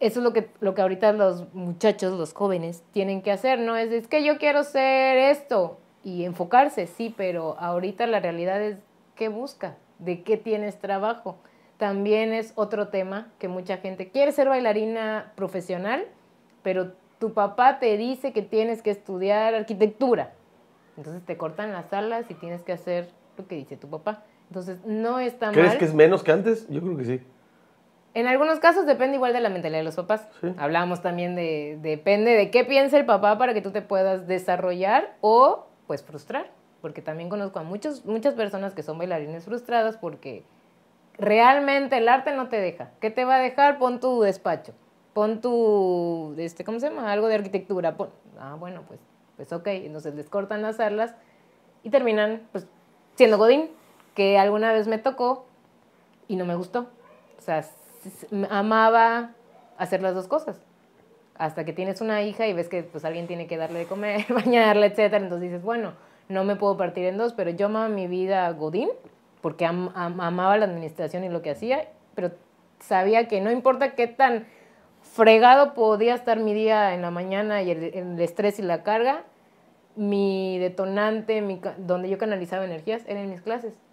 eso es lo que, lo que ahorita los muchachos, los jóvenes, tienen que hacer, ¿no? Es, es que yo quiero ser esto y enfocarse, sí, pero ahorita la realidad es qué busca, de qué tienes trabajo. También es otro tema que mucha gente quiere ser bailarina profesional, pero tu papá te dice que tienes que estudiar arquitectura. Entonces te cortan las alas y tienes que hacer lo que dice tu papá. Entonces no está mal. ¿Crees que es menos que antes? Yo creo que sí. En algunos casos depende igual de la mentalidad de los papás. Hablábamos también de, depende de qué piensa el papá para que tú te puedas desarrollar o pues frustrar. Porque también conozco a muchos, muchas personas que son bailarines frustradas porque realmente el arte no te deja. ¿Qué te va a dejar? Pon tu despacho, pon tu, este, ¿cómo se llama? Algo de arquitectura. Ah, bueno, pues, pues ok. Entonces les cortan las alas y terminan pues siendo Godín, que alguna vez me tocó y no me gustó. O sea, amaba hacer las dos cosas. Hasta que tienes una hija y ves que pues alguien tiene que darle de comer, bañarla, etcétera, entonces dices, bueno, no me puedo partir en dos, pero yo amaba mi vida godín porque amaba la administración y lo que hacía, pero sabía que no importa qué tan fregado podía estar mi día en la mañana y el, el estrés y la carga, mi detonante, donde yo canalizaba energías, eran mis clases.